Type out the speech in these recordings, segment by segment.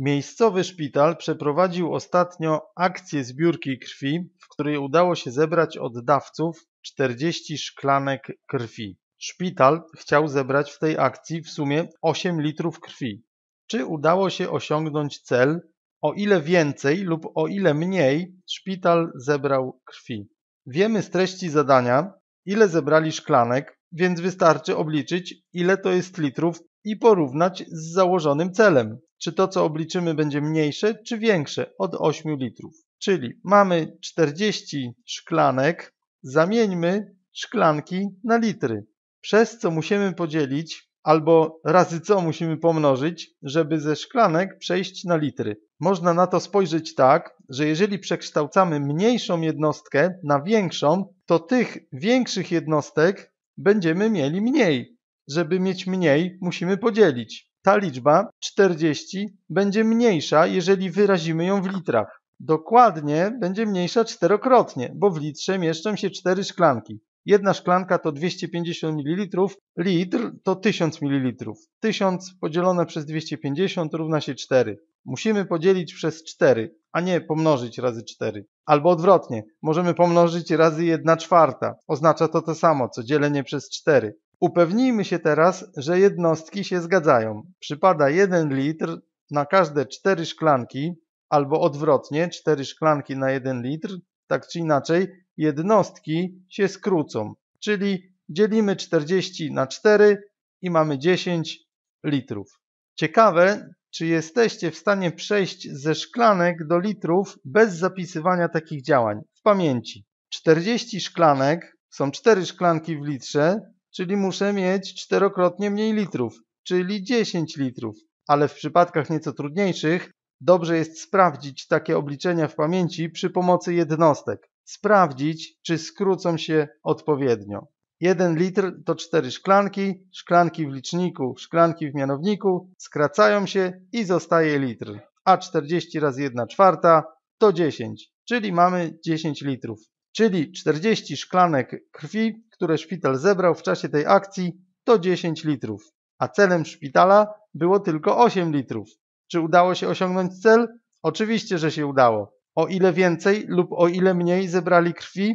Miejscowy szpital przeprowadził ostatnio akcję zbiórki krwi, w której udało się zebrać od dawców 40 szklanek krwi. Szpital chciał zebrać w tej akcji w sumie 8 litrów krwi. Czy udało się osiągnąć cel? O ile więcej lub o ile mniej szpital zebrał krwi? Wiemy z treści zadania, ile zebrali szklanek, więc wystarczy obliczyć, ile to jest litrów i porównać z założonym celem czy to, co obliczymy, będzie mniejsze czy większe od 8 litrów. Czyli mamy 40 szklanek, zamieńmy szklanki na litry, przez co musimy podzielić albo razy co musimy pomnożyć, żeby ze szklanek przejść na litry. Można na to spojrzeć tak, że jeżeli przekształcamy mniejszą jednostkę na większą, to tych większych jednostek będziemy mieli mniej. Żeby mieć mniej, musimy podzielić ta liczba 40 będzie mniejsza, jeżeli wyrazimy ją w litrach. Dokładnie będzie mniejsza czterokrotnie, bo w litrze mieszczą się cztery szklanki. Jedna szklanka to 250 ml, litr to 1000 ml. 1000 podzielone przez 250 równa się 4. Musimy podzielić przez 4, a nie pomnożyć razy 4. Albo odwrotnie, możemy pomnożyć razy 1 czwarta. Oznacza to to samo, co dzielenie przez 4. Upewnijmy się teraz, że jednostki się zgadzają. Przypada 1 litr na każde 4 szklanki, albo odwrotnie 4 szklanki na 1 litr. Tak czy inaczej, jednostki się skrócą, czyli dzielimy 40 na 4 i mamy 10 litrów. Ciekawe, czy jesteście w stanie przejść ze szklanek do litrów bez zapisywania takich działań w pamięci. 40 szklanek są 4 szklanki w litrze, czyli muszę mieć czterokrotnie mniej litrów, czyli 10 litrów. Ale w przypadkach nieco trudniejszych dobrze jest sprawdzić takie obliczenia w pamięci przy pomocy jednostek. Sprawdzić, czy skrócą się odpowiednio. 1 litr to 4 szklanki, szklanki w liczniku, szklanki w mianowniku, skracają się i zostaje litr. A 40 razy 1 czwarta to 10, czyli mamy 10 litrów czyli 40 szklanek krwi, które szpital zebrał w czasie tej akcji, to 10 litrów, a celem szpitala było tylko 8 litrów. Czy udało się osiągnąć cel? Oczywiście, że się udało. O ile więcej lub o ile mniej zebrali krwi?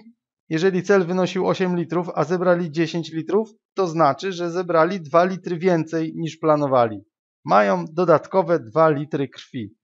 Jeżeli cel wynosił 8 litrów, a zebrali 10 litrów, to znaczy, że zebrali 2 litry więcej niż planowali. Mają dodatkowe 2 litry krwi.